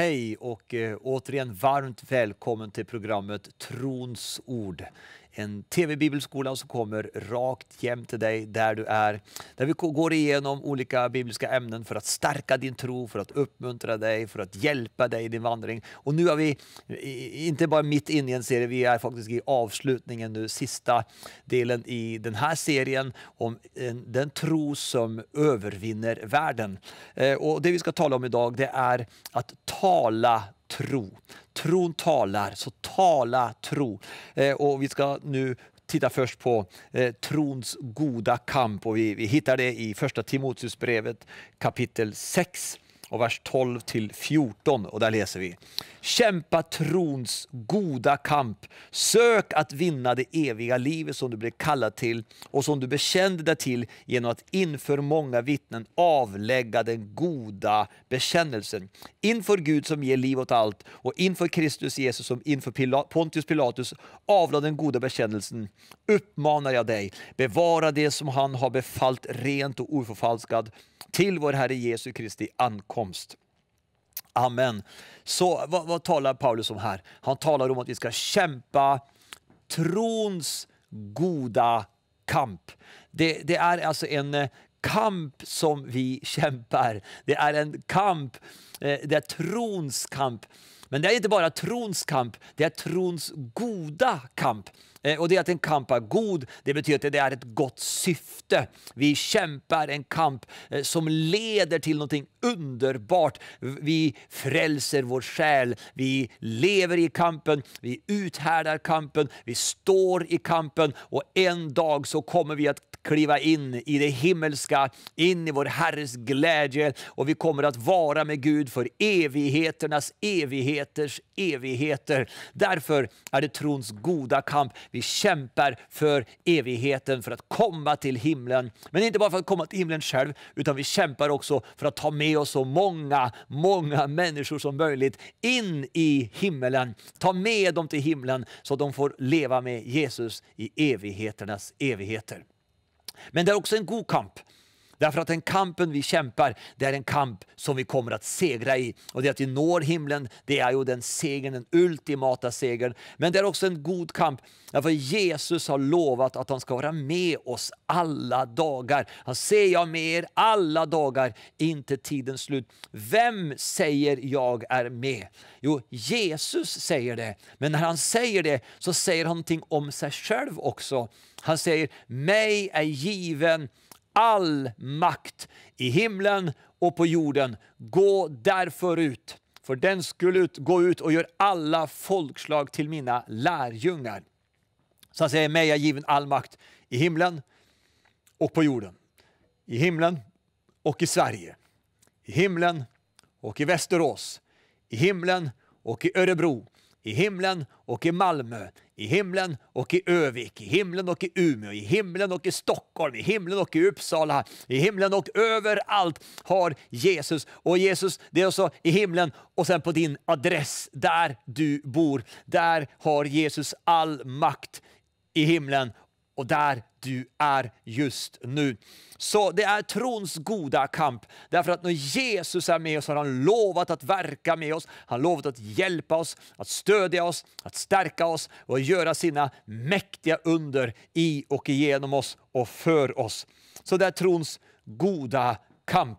Hej och eh, återigen varmt välkommen till programmet Trons ord en tv-bibelskola som kommer rakt jämt till dig där du är. Där vi går igenom olika bibliska ämnen för att stärka din tro, för att uppmuntra dig, för att hjälpa dig i din vandring. Och nu är vi inte bara mitt inne i en serie, vi är faktiskt i avslutningen nu, sista delen i den här serien om eh, den tro som övervinner världen. Eh, och det vi ska tala om idag det är att tala tro. Tron talar, så tala tro. Eh, och vi ska nu titta först på eh, trons goda kamp. Och vi, vi hittar det i Första Timoteusbrevet kapitel 6 och vers 12 till 14 och där läser vi. Kämpa trons goda kamp. Sök att vinna det eviga livet som du blev kallad till och som du bekände dig till genom att inför många vittnen avlägga den goda bekännelsen. Inför Gud som ger liv åt allt och inför Kristus Jesus som inför Pontius Pilatus avlade den goda bekännelsen uppmanar jag dig, bevara det som han har befallt rent och oförfalskad. till vår Herre Jesu Kristi ankomst återkomst. Amen. Så vad, vad talar Paulus om här? Han talar om att vi ska kämpa trons goda kamp. Det, det är alltså en eh, kamp som vi kämpar. Det är en kamp, eh, det är trons kamp. Men det är inte bara trons kamp, det är trons goda kamp. Eh, och det är att en kamp är god, det betyder att det är ett gott syfte. Vi kämpar en kamp eh, som leder till någonting underbart. Vi frälser vår själ, vi lever i kampen, vi uthärdar kampen, vi står i kampen och en dag så kommer vi att kliva in i det himmelska, in i vår Herres glädje och vi kommer att vara med Gud för evigheternas evigheters evigheter. Därför är det trons goda kamp vi kämpar för evigheten, för att komma till himlen. Men inte bara för att komma till himlen själv, utan vi kämpar också för att ta med oss så många, många människor som möjligt in i himlen. Ta med dem till himlen så att de får leva med Jesus i evigheternas evigheter. Men det är också en god kamp. Därför att den kampen vi kämpar, det är en kamp som vi kommer att segra i. Och det att vi når himlen, det är ju den segern, den ultimata segern. Men det är också en god kamp, därför Jesus har lovat att han ska vara med oss alla dagar. Han säger jag med er alla dagar, inte tidens slut. Vem säger jag är med? Jo, Jesus säger det. Men när han säger det så säger han någonting om sig själv också. Han säger, mig är given all makt i himlen och på jorden. Gå därför ut, för den skulle ut, gå ut och gör alla folkslag till mina lärjungar. Så han säger, mig är given all makt i himlen och på jorden. I himlen och i Sverige. I himlen och i Västerås. I himlen och i Örebro i himlen och i Malmö, i himlen och i Övik, i himlen och i Umeå, i himlen och i Stockholm, i himlen och i Uppsala, i himlen och överallt har Jesus. Och Jesus, det är också alltså i himlen och sen på din adress, där du bor, där har Jesus all makt i himlen och där du är just nu. Så det är trons goda kamp, därför att när Jesus är med oss har han lovat att verka med oss, han har lovat att hjälpa oss, att stödja oss, att stärka oss och göra sina mäktiga under i och genom oss och för oss. Så det är trons goda kamp.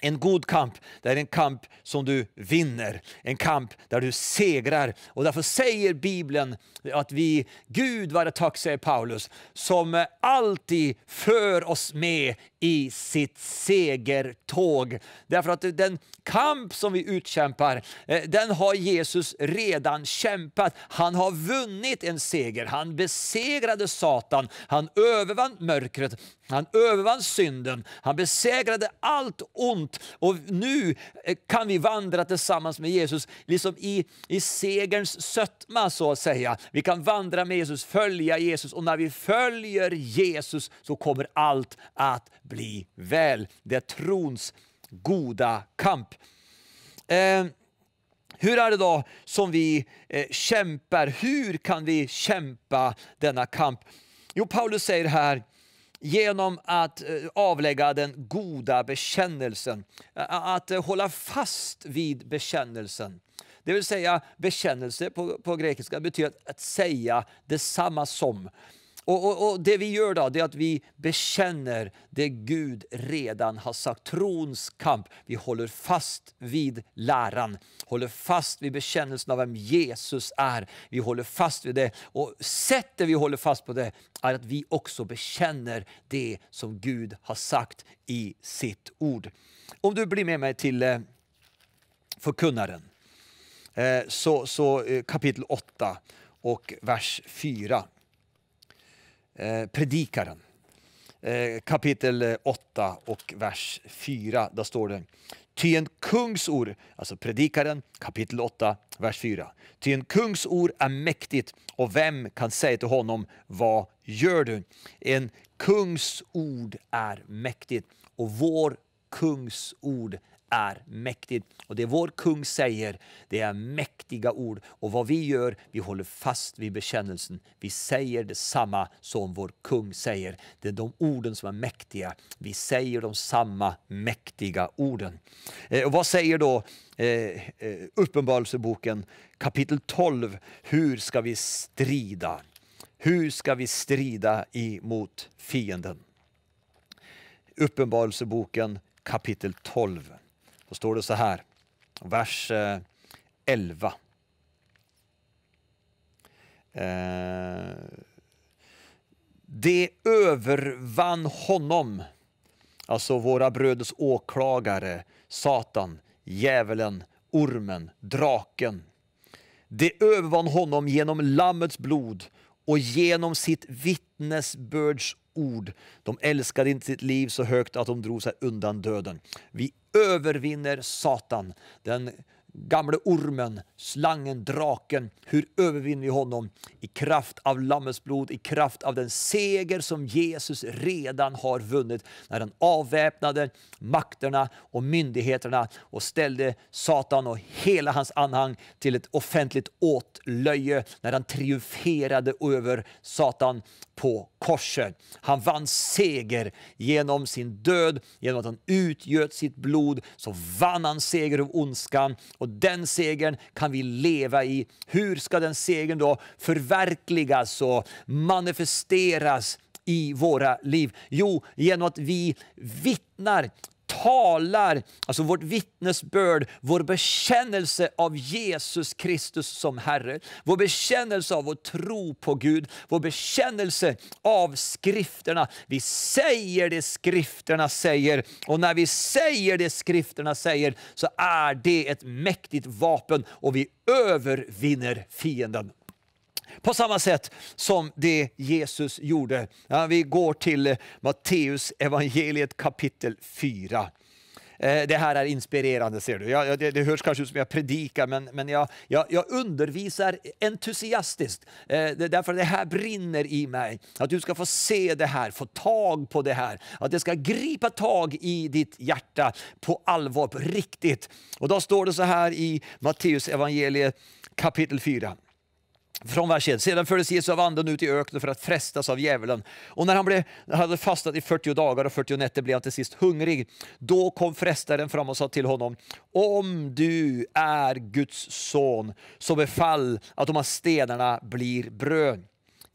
En god kamp det är en kamp som du vinner, en kamp där du segrar. Och Därför säger Bibeln att vi, Gud vare tack, säger Paulus, som alltid för oss med i sitt segertåg. Därför att den kamp som vi utkämpar, eh, den har Jesus redan kämpat. Han har vunnit en seger. Han besegrade Satan, han övervann mörkret, han övervann synden, han besegrade allt ont. Och nu eh, kan vi vandra tillsammans med Jesus liksom i, i segerns sötma, så att säga. Vi kan vandra med Jesus, följa Jesus och när vi följer Jesus så kommer allt att bli väl. Det är trons goda kamp. Eh, hur är det då som vi eh, kämpar? Hur kan vi kämpa denna kamp? Jo, Paulus säger här, genom att eh, avlägga den goda bekännelsen. Att eh, hålla fast vid bekännelsen. Det vill säga bekännelse på, på grekiska betyder att, att säga detsamma som. Och, och, och, Det vi gör då det är att vi bekänner det Gud redan har sagt. Trons kamp. Vi håller fast vid läran, håller fast vid bekännelsen av vem Jesus är. Vi håller fast vid det. Och Sättet vi håller fast på det är att vi också bekänner det som Gud har sagt i sitt ord. Om du blir med mig till eh, Förkunnaren, eh, så, så eh, kapitel 8 och vers 4. Eh, predikaren eh, kapitel 8 eh, och vers 4. Där står det Ty en kungs ord, alltså Predikaren kapitel 8, vers 4. Ty en kungs ord är mäktigt och vem kan säga till honom, vad gör du? En kungs ord är mäktigt och vår kungs ord är mäktigt. Och det vår kung säger, det är mäktiga ord. Och vad vi gör, vi håller fast vid bekännelsen. Vi säger detsamma som vår kung säger. Det är de orden som är mäktiga. Vi säger de samma mäktiga orden. Eh, och vad säger då eh, eh Uppenbarelseboken kapitel 12? Hur ska vi strida? Hur ska vi strida emot fienden? Uppenbarelseboken kapitel 12. Då står det så här, vers 11. Eh, eh, det övervann honom, alltså våra bröders åklagare, Satan, djävulen, ormen, draken. Det övervann honom genom Lammets blod och genom sitt vittnesbörds ord. De älskade inte sitt liv så högt att de drog sig undan döden. Vi övervinner Satan, den gamle ormen, slangen, draken. Hur övervinner vi honom? I kraft av Lammets blod, i kraft av den seger som Jesus redan har vunnit när han avväpnade makterna och myndigheterna och ställde Satan och hela hans anhang till ett offentligt åtlöje när han triumferade över Satan på korset. Han vann seger genom sin död, genom att han utgöt sitt blod, så vann han seger över ondskan och den segern kan vi leva i. Hur ska den segern då förverkligas och manifesteras i våra liv? Jo, genom att vi vittnar talar, alltså vårt vittnesbörd, vår bekännelse av Jesus Kristus som Herre, vår bekännelse av vår tro på Gud, vår bekännelse av skrifterna. Vi säger det skrifterna säger och när vi säger det skrifterna säger så är det ett mäktigt vapen och vi övervinner fienden. På samma sätt som det Jesus gjorde. Ja, vi går till Matteus evangeliet kapitel 4. Eh, det här är inspirerande. ser du. Jag, det, det hörs kanske ut som jag predikar, men, men jag, jag, jag undervisar entusiastiskt. Eh, det, därför det här brinner i mig. Att du ska få se det här, få tag på det här. Att det ska gripa tag i ditt hjärta på allvar, på riktigt. Och då står det så här i Matteus evangeliet kapitel 4 från vers 1. Sedan fördes Jesus av anden ut i öknen för att frestas av djävulen. Och när han blev, hade fastnat i 40 dagar och 40 nätter blev han till sist hungrig. Då kom frestaren fram och sa till honom, om du är Guds son, så befall att de här stenarna blir bröd.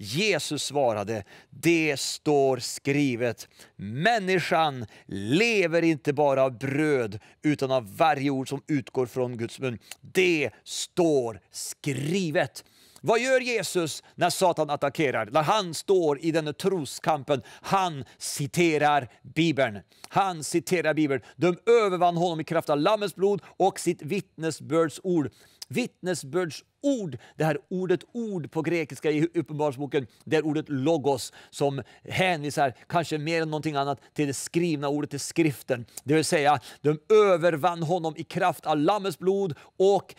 Jesus svarade, det står skrivet, människan lever inte bara av bröd utan av varje ord som utgår från Guds mun. Det står skrivet. Vad gör Jesus när Satan attackerar, när han står i den troskampen? Han citerar Bibeln. Han citerar Bibeln. De övervann honom i kraft av Lammets blod och sitt vittnesbördsord. Vittnesbördsord, det här ordet ord på grekiska i Uppenbarelseboken, det är ordet logos som hänvisar, kanske mer än någonting annat, till det skrivna ordet, till skriften. Det vill säga, de övervann honom i kraft av Lammets blod och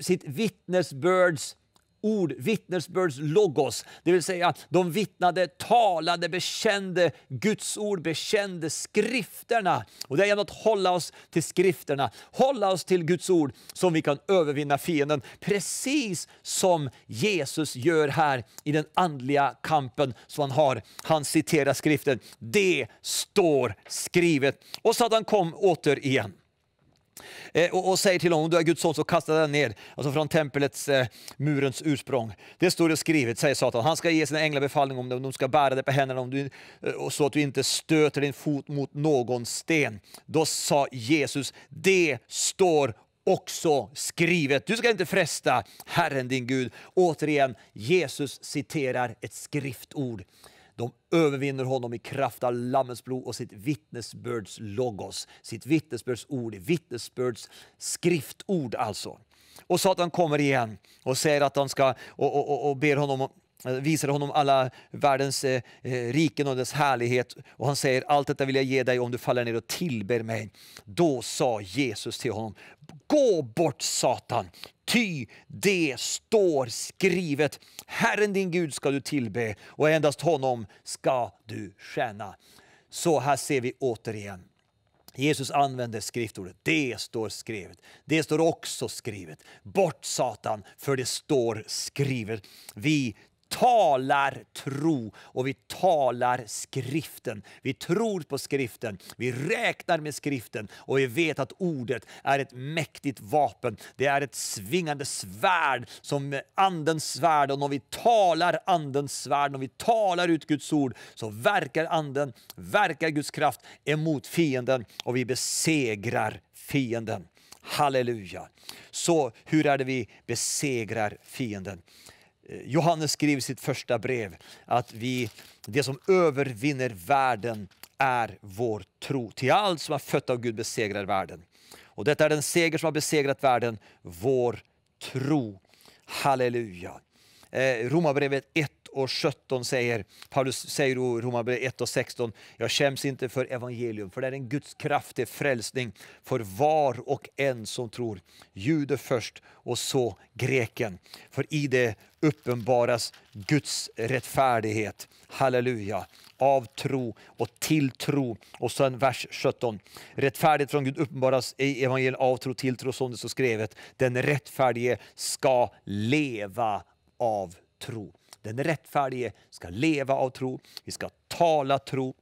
sitt vittnesbörds ord, vittnesbörds logos, det vill säga de vittnade, talade, bekände Guds ord, bekände skrifterna. Och det är genom att hålla oss till skrifterna, hålla oss till Guds ord som vi kan övervinna fienden, precis som Jesus gör här i den andliga kampen som han har. Han citerar skriften, det står skrivet. Och Satan kom åter igen. Eh, och, och säger till honom, om du är Guds son så kasta den ner, alltså från tempelets, eh, murens ursprung. Det står det skrivet, säger Satan. Han ska ge sina änglar befallning om det, de ska bära dig på händerna om du, eh, så att du inte stöter din fot mot någon sten. Då sa Jesus, det står också skrivet. Du ska inte fresta Herren din Gud. Återigen, Jesus citerar ett skriftord. De övervinner honom i kraft av Lammets blod och sitt vittnesbörds logos, sitt vittnesbörds ord, vittnesbörds skriftord alltså. Och Satan kommer igen och säger att han ska och, och, och, ber honom visar honom alla världens eh, eh, riken och dess härlighet. Och han säger, allt detta vill jag ge dig om du faller ner och tillber mig. Då sa Jesus till honom, gå bort Satan, Ty det står skrivet, Herren din Gud ska du tillbe och endast honom ska du tjäna. Så här ser vi återigen. Jesus använder skriftordet. Det står skrivet. Det står också skrivet. Bort Satan, för det står skrivet. Vi talar tro och vi talar skriften. Vi tror på skriften, vi räknar med skriften och vi vet att ordet är ett mäktigt vapen. Det är ett svingande svärd som andens svärd och när vi talar andens svärd, när vi talar ut Guds ord så verkar anden, verkar Guds kraft emot fienden och vi besegrar fienden. Halleluja! Så hur är det vi besegrar fienden? Johannes skriver i sitt första brev att vi, det som övervinner världen är vår tro. Till allt som är fött av Gud besegrar världen. Och detta är den seger som har besegrat världen, vår tro. Halleluja. Eh, Romarbrevet 1 och 17 säger Paulus säger i Romarbrevet 1 och 16, jag skäms inte för evangelium, för det är en Guds kraft till frälsning för var och en som tror, jude först och så greken. För i det uppenbaras Guds rättfärdighet, halleluja, av tro och till tro. Och sen vers 17. Rättfärdighet från Gud uppenbaras i evangeliet av tro, till tro, som det står skrevet. Den rättfärdige ska leva av tro. Den rättfärdige ska leva av tro, vi ska tala tro.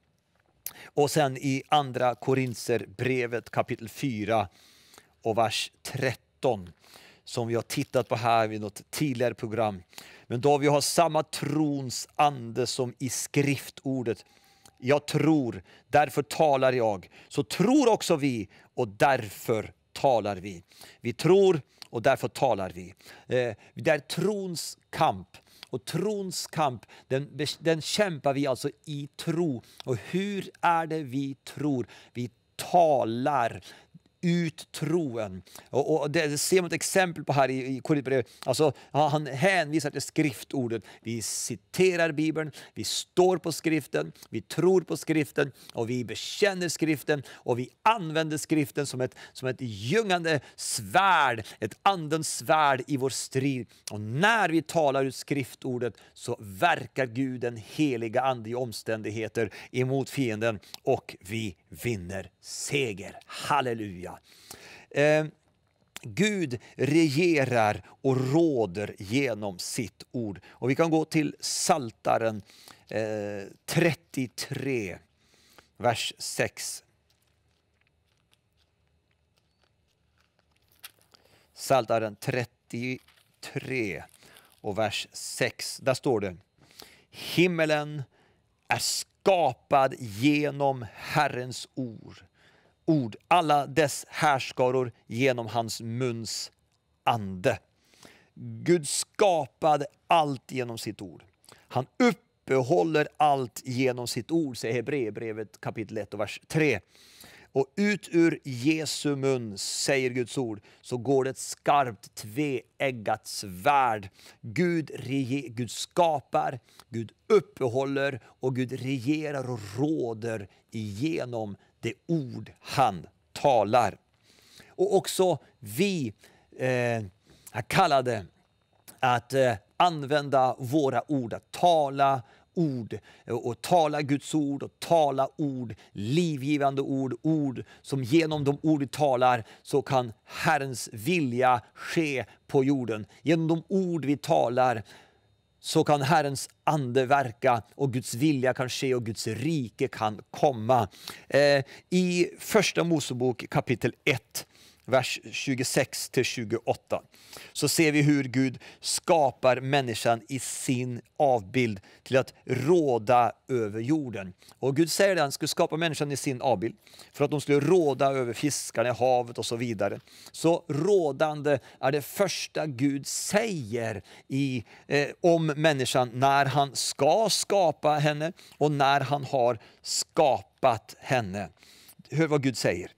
Och sen i Andra Korinserbrevet kapitel 4 och vers 13 som vi har tittat på här vid något tidigare program. Men då vi har samma trons ande som i skriftordet. Jag tror, därför talar jag. Så tror också vi och därför talar vi. Vi tror och därför talar vi. Eh, det är trons kamp och trons kamp, den, den kämpar vi alltså i tro. Och hur är det vi tror? Vi talar ut troen. Och, och det ser man ett exempel på här i, i Korintierbrevet. Alltså, han hänvisar till skriftordet. Vi citerar Bibeln, vi står på skriften, vi tror på skriften och vi bekänner skriften och vi använder skriften som ett, som ett ljungande svärd, ett andens svärd i vår strid. Och när vi talar ut skriftordet så verkar Gud den heliga Ande i omständigheter emot fienden och vi vinner seger. Halleluja! Eh, Gud regerar och råder genom sitt ord. Och Vi kan gå till Saltaren eh, 33, vers 6. Saltaren 33 och vers 6. Där står det Himmelen är skapad genom Herrens ord ord, alla dess härskaror genom hans muns ande. Gud skapade allt genom sitt ord. Han uppehåller allt genom sitt ord, säger Hebreerbrevet kapitel 1 och vers 3. Och ut ur Jesu mun, säger Guds ord, så går det ett skarpt tveeggat svärd. Gud, Gud skapar, Gud uppehåller och Gud regerar och råder igenom det ord han talar. Och också vi eh, kallade att eh, använda våra ord, att tala ord och tala Guds ord och tala ord, livgivande ord, ord som genom de ord vi talar så kan Herrens vilja ske på jorden. Genom de ord vi talar så kan Herrens ande verka och Guds vilja kan ske och Guds rike kan komma. Eh, I Första Mosebok kapitel 1 vers 26 till 28, så ser vi hur Gud skapar människan i sin avbild till att råda över jorden. Och Gud säger att han skulle skapa människan i sin avbild för att de skulle råda över fiskarna i havet och så vidare. Så rådande är det första Gud säger i, eh, om människan när han ska skapa henne och när han har skapat henne. Hör vad Gud säger.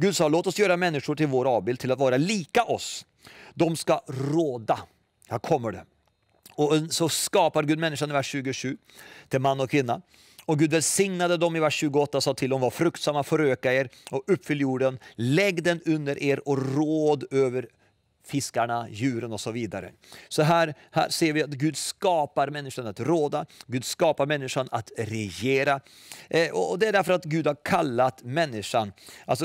Gud sa, låt oss göra människor till vår avbild, till att vara lika oss. De ska råda. Här kommer det. Och så skapar Gud människan i vers 27 till man och kvinna. Och Gud välsignade dem i vers 28 och sa till dem, var fruktsamma, föröka er och uppfyll jorden, lägg den under er och råd över fiskarna, djuren och så vidare. Så här, här ser vi att Gud skapar människan att råda, Gud skapar människan att regera. Eh, och Det är därför att Gud har kallat människan, alltså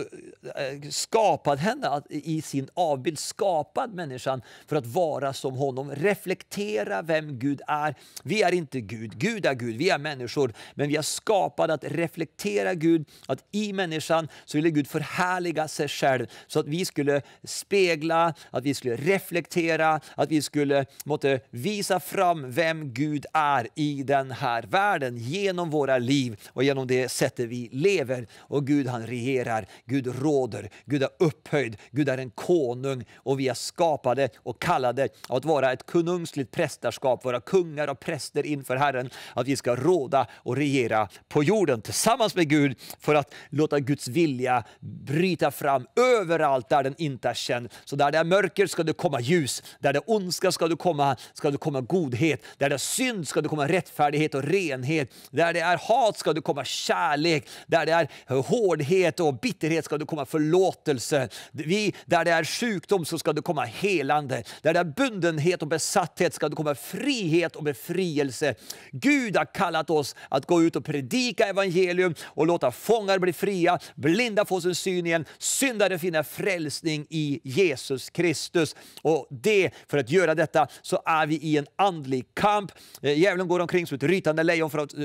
eh, skapat henne att, i sin avbild, skapat människan för att vara som honom, reflektera vem Gud är. Vi är inte Gud, Gud är Gud, vi är människor, men vi är skapade att reflektera Gud, att i människan så ville Gud förhärliga sig själv så att vi skulle spegla, att vi skulle reflektera, att vi skulle måtte visa fram vem Gud är i den här världen genom våra liv och genom det sättet vi lever. Och Gud han regerar, Gud råder, Gud är upphöjd, Gud är en konung och vi är skapade och kallade att vara ett konungsligt prästerskap, vara kungar och präster inför Herren, att vi ska råda och regera på jorden tillsammans med Gud för att låta Guds vilja bryta fram överallt där den inte är känd. Så där det är mörker mörker ska det komma ljus, där det ondska ska det komma, ska det komma godhet, där det är synd ska det komma rättfärdighet och renhet, där det är hat ska det komma kärlek, där det är hårdhet och bitterhet ska det komma förlåtelse. Vi, där det är sjukdom så ska det komma helande, där det är bundenhet och besatthet ska det komma frihet och befrielse. Gud har kallat oss att gå ut och predika evangelium och låta fångar bli fria, blinda få sin syn igen, syndare finna frälsning i Jesus Kristus. Kristus. Och det, för att göra detta så är vi i en andlig kamp. Eh, djävulen går omkring som ett rytande lejon för att eh,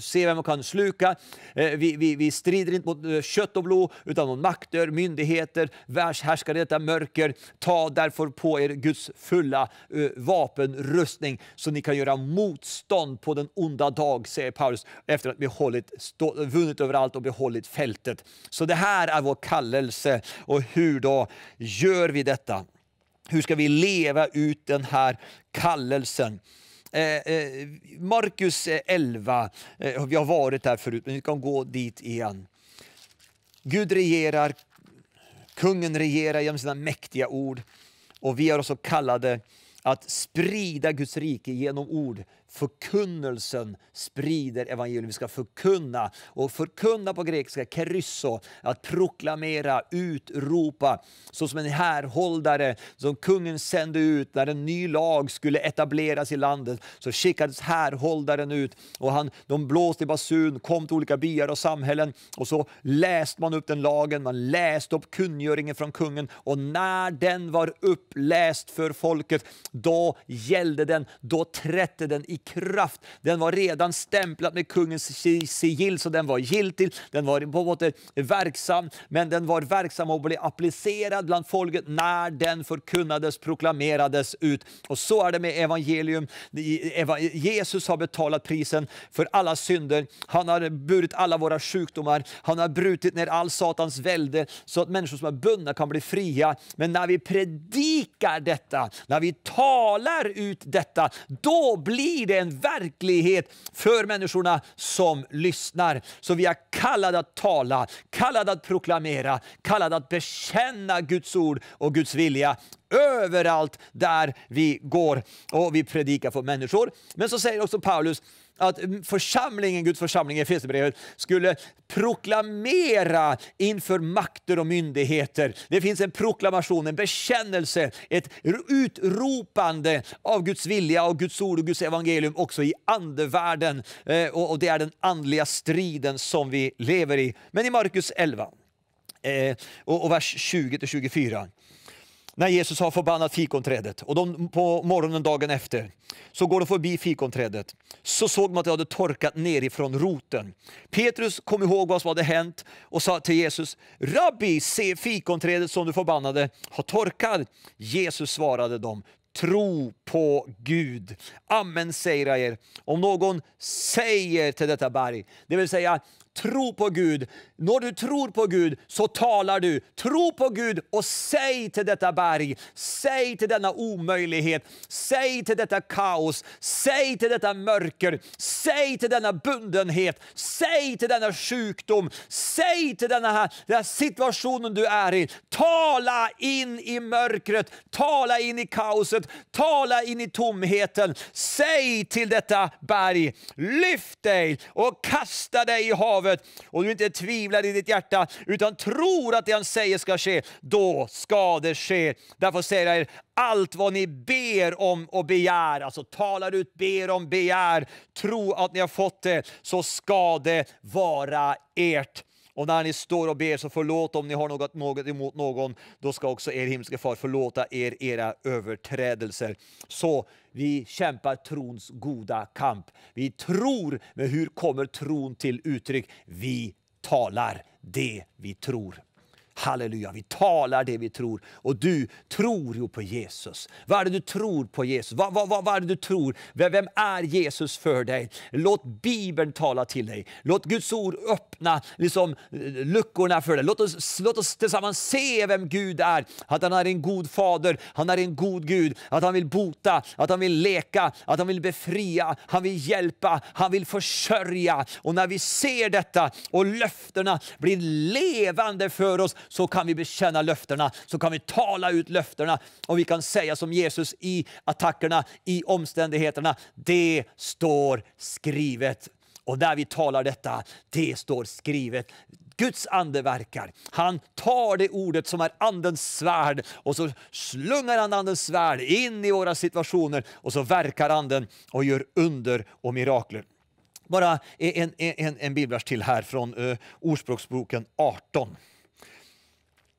se vem man kan sluka. Eh, vi, vi, vi strider inte mot kött och blod utan mot makter, myndigheter, världshärskare i detta mörker. Ta därför på er Guds fulla vapenrustning så ni kan göra motstånd på den onda dag, säger Paulus, efter att vi hållit, stå, vunnit överallt och behållit fältet. Så det här är vår kallelse och hur då gör vi detta? Hur ska vi leva ut den här kallelsen? Eh, eh, Markus 11, eh, vi har varit där förut, men vi kan gå dit igen. Gud regerar, kungen regerar genom sina mäktiga ord och vi är också kallade att sprida Guds rike genom ord, förkunnelsen sprider evangelium. Vi ska förkunna. Och förkunna på grekiska, kerysso, att proklamera, utropa. Så som en härhållare som kungen sände ut när en ny lag skulle etableras i landet, så skickades härhållaren ut och han, de blåste i basun, kom till olika byar och samhällen och så läste man upp den lagen, man läste upp kungöringen från kungen och när den var uppläst för folket, då gällde den, då trätte den i kraft. Den var redan stämplad med kungens sigill, så den var giltig, den var på något verksam, men den var verksam och blev applicerad bland folket när den förkunnades, proklamerades ut. Och så är det med evangelium. Jesus har betalat prisen för alla synder. Han har burit alla våra sjukdomar. Han har brutit ner all Satans välde så att människor som är bundna kan bli fria. Men när vi predikar detta, när vi talar ut detta, då blir blir det en verklighet för människorna som lyssnar. Så vi är kallade att tala, kallade att proklamera, kallade att bekänna Guds ord och Guds vilja överallt där vi går. Och vi predikar för människor. Men så säger också Paulus, att församlingen, Guds församling i Efesierbrevet, skulle proklamera inför makter och myndigheter. Det finns en proklamation, en bekännelse, ett utropande av Guds vilja och Guds ord och Guds evangelium också i andevärlden. Eh, och det är den andliga striden som vi lever i. Men i Markus 11 eh, och vers 20-24 när Jesus har förbannat fikonträdet. Och de, på morgonen dagen efter så går de förbi fikonträdet. Så såg man att det hade torkat nerifrån roten. Petrus kom ihåg vad som hade hänt och sa till Jesus, Rabbi, se fikonträdet som du förbannade har torkat. Jesus svarade dem, tro på Gud. Amen säger jag er. Om någon säger till detta berg, det vill säga tro på Gud. När du tror på Gud så talar du. Tro på Gud och säg till detta berg, säg till denna omöjlighet, säg till detta kaos, säg till detta mörker, säg till denna bundenhet, säg till denna sjukdom, Säg till denna här, den här situationen du är i, tala in i mörkret, tala in i kaoset, tala in i tomheten. Säg till detta berg, lyft dig och kasta dig i havet. Och du inte tvivlar i ditt hjärta utan tror att det han säger ska ske, då ska det ske. Därför säger jag er, allt vad ni ber om och begär, alltså talar ut, ber om, begär, tro att ni har fått det, så ska det vara ert. Och när ni står och ber så förlåt om ni har något, något emot någon, då ska också er himmelske far förlåta er era överträdelser. Så vi kämpar trons goda kamp. Vi tror, men hur kommer tron till uttryck? Vi talar det vi tror. Halleluja, vi talar det vi tror. Och du tror ju på Jesus. Vad är det du tror på Jesus? Vad, vad, vad, vad är det du tror? Vem är Jesus för dig? Låt Bibeln tala till dig. Låt Guds ord öppna liksom, eh, luckorna för dig. Låt oss, låt oss tillsammans se vem Gud är. Att han är en god fader, han är en god Gud. Att han vill bota, att han vill leka, att han vill befria, han vill hjälpa, han vill försörja. Och när vi ser detta och löftena blir levande för oss, så kan vi bekänna löftena, så kan vi tala ut löftena och vi kan säga som Jesus i attackerna, i omständigheterna, det står skrivet. Och när vi talar detta, det står skrivet. Guds ande verkar. Han tar det ordet som är Andens svärd och så slungar han Andens svärd in i våra situationer och så verkar Anden och gör under och mirakler. Bara en, en, en bibelvers till här från uh, Ordspråksboken 18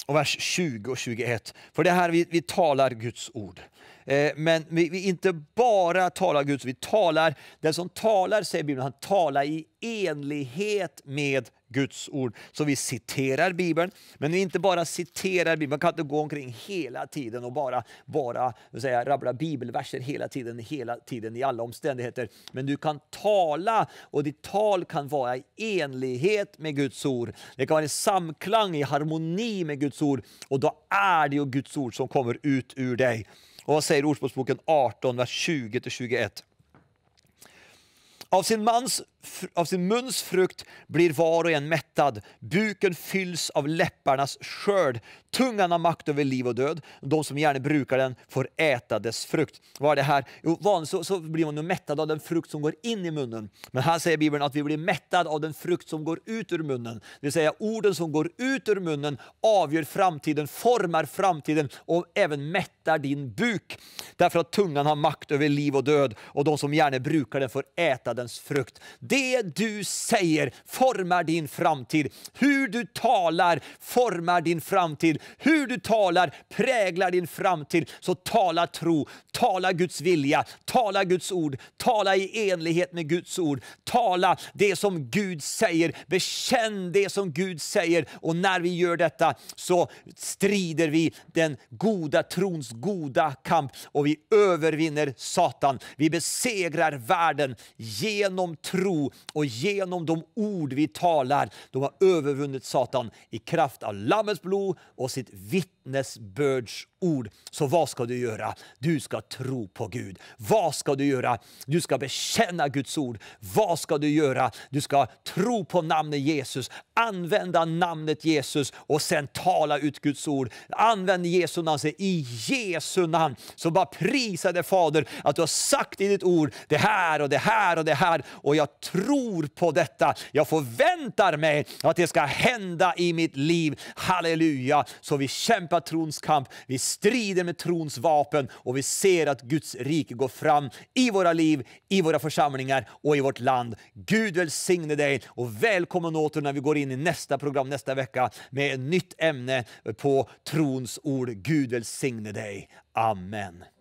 och vers 20 och 21. För det här vi, vi talar Guds ord. Eh, men vi, vi, inte bara talar Guds ord, vi talar, den som talar säger Bibeln, han talar i enlighet med Guds ord. Så vi citerar Bibeln, men vi inte bara citerar Bibeln. Man kan inte gå omkring hela tiden och bara, bara säga, rabbla bibelverser hela tiden, hela tiden i alla omständigheter. Men du kan tala och ditt tal kan vara i enlighet med Guds ord. Det kan vara i samklang, i harmoni med Guds ord. Och då är det ju Guds ord som kommer ut ur dig. Och vad säger Ordspråksboken 18, vers 20-21? Av sin mans av sin muns frukt blir var och en mättad. Buken fylls av läpparnas skörd. Tungan har makt över liv och död. De som gärna brukar den får äta dess frukt. Vad är det här? Jo, vanligt så, så blir man mättad av den frukt som går in i munnen. Men här säger Bibeln att vi blir mättad av den frukt som går ut ur munnen. Det vill säga orden som går ut ur munnen avgör framtiden, formar framtiden och även mättar din buk. Därför att tungan har makt över liv och död och de som gärna brukar den får äta dens frukt. Det det du säger formar din framtid. Hur du talar formar din framtid. Hur du talar präglar din framtid. Så tala tro, tala Guds vilja, tala Guds ord, tala i enlighet med Guds ord. Tala det som Gud säger, bekänn det som Gud säger. Och när vi gör detta så strider vi den goda trons goda kamp och vi övervinner Satan. Vi besegrar världen genom tro och genom de ord vi talar. De har övervunnit Satan i kraft av Lammets blod och sitt vittne vittnesbördsord. Så vad ska du göra? Du ska tro på Gud. Vad ska du göra? Du ska bekänna Guds ord. Vad ska du göra? Du ska tro på namnet Jesus, använda namnet Jesus och sen tala ut Guds ord. Använd Jesu namn, i Jesu namn. Så bara prisa dig Fader att du har sagt i ditt ord det här och det här och det här och jag tror på detta. Jag förväntar mig att det ska hända i mitt liv. Halleluja! Så vi kämpar kämpar trons kamp, vi strider med trons vapen och vi ser att Guds rike går fram i våra liv, i våra församlingar och i vårt land. Gud välsigne dig och välkommen åter när vi går in i nästa program nästa vecka med ett nytt ämne på trons ord. Gud välsigne dig. Amen.